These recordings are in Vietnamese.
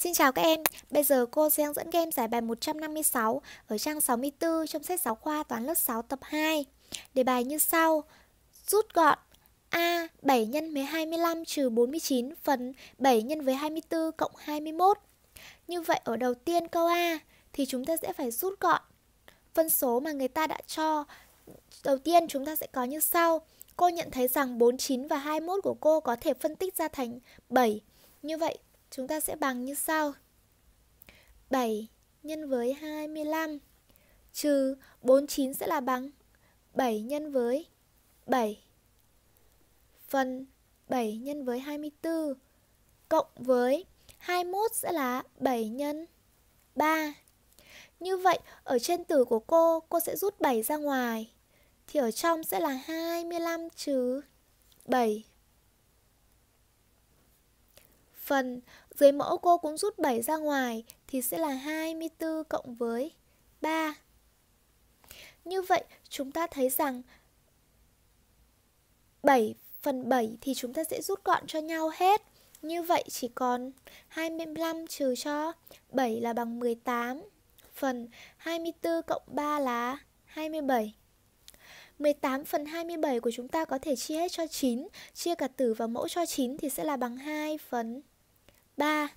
Xin chào các em, bây giờ cô sẽ hướng dẫn các em giải bài 156 ở trang 64 trong sách giáo khoa toán lớp 6 tập 2. Đề bài như sau. Rút gọn A 7 nhân với 25 trừ 49 phần 7 nhân với 24 cộng 21. Như vậy ở đầu tiên câu A thì chúng ta sẽ phải rút gọn phân số mà người ta đã cho. Đầu tiên chúng ta sẽ có như sau. Cô nhận thấy rằng 49 và 21 của cô có thể phân tích ra thành 7. Như vậy Chúng ta sẽ bằng như sau 7 nhân với 25 trừ 49 sẽ là bằng 7 nhân với 7 phần 7 nhân với 24 cộng với 21 sẽ là 7 nhân 3. Như vậy, ở trên tử của cô, cô sẽ rút 7 ra ngoài. Thì ở trong sẽ là 25 trừ 7 phần dưới mẫu cô cũng rút 7 ra ngoài thì sẽ là 24 cộng với 3. Như vậy chúng ta thấy rằng 7 phần 7 thì chúng ta sẽ rút gọn cho nhau hết. Như vậy chỉ còn 25 trừ cho 7 là bằng 18 phần 24 cộng 3 là 27. 18 phần 27 của chúng ta có thể chia hết cho 9, chia cả tử và mẫu cho 9 thì sẽ là bằng 2 phần 3.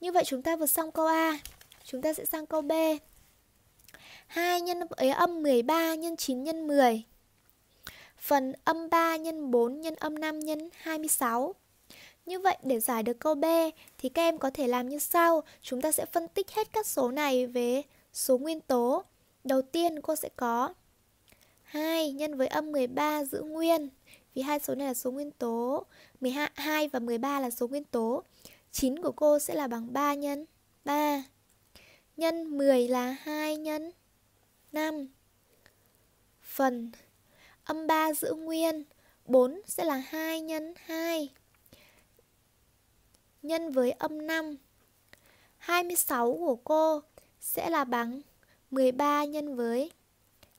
Như vậy chúng ta vừa xong câu A. Chúng ta sẽ sang câu B. 2 nhân với âm 13 nhân 9 nhân 10. Phần âm 3 nhân 4 nhân âm 5 nhân 26. Như vậy để giải được câu B thì các em có thể làm như sau. Chúng ta sẽ phân tích hết các số này về số nguyên tố. Đầu tiên cô sẽ có 2 nhân với âm 13 giữ nguyên vì hai số này là số nguyên tố 12 2 và 13 là số nguyên tố 9 của cô sẽ là bằng 3 nhân 3 Nhân 10 là 2 nhân 5 Phần Âm 3 giữ nguyên 4 sẽ là 2 nhân 2 Nhân với âm 5 26 của cô sẽ là bằng 13 nhân với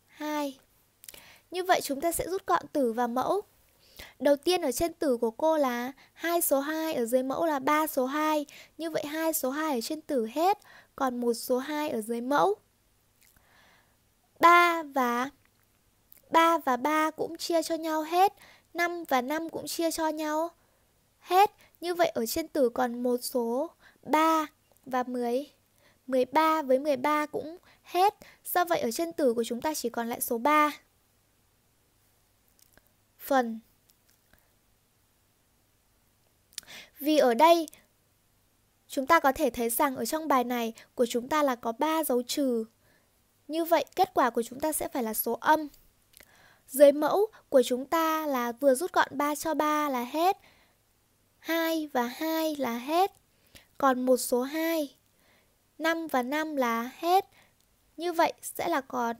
2 Như vậy chúng ta sẽ rút gọn tử và mẫu Đầu tiên ở trên tử của cô là 2 số 2, ở dưới mẫu là 3 số 2. Như vậy 2 số 2 ở trên tử hết, còn 1 số 2 ở dưới mẫu. 3 và 3 và 3 cũng chia cho nhau hết, 5 và 5 cũng chia cho nhau hết. Như vậy ở trên tử còn một số 3 và 10. 13 với 13 cũng hết. Do vậy ở trên tử của chúng ta chỉ còn lại số 3. Phần Vì ở đây, chúng ta có thể thấy rằng ở trong bài này của chúng ta là có 3 dấu trừ. Như vậy, kết quả của chúng ta sẽ phải là số âm. Dưới mẫu của chúng ta là vừa rút gọn 3 cho 3 là hết. 2 và 2 là hết. Còn một số 2. 5 và 5 là hết. Như vậy sẽ là còn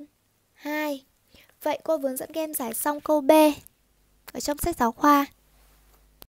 2. Vậy cô hướng dẫn các em giải xong câu B ở trong sách giáo khoa.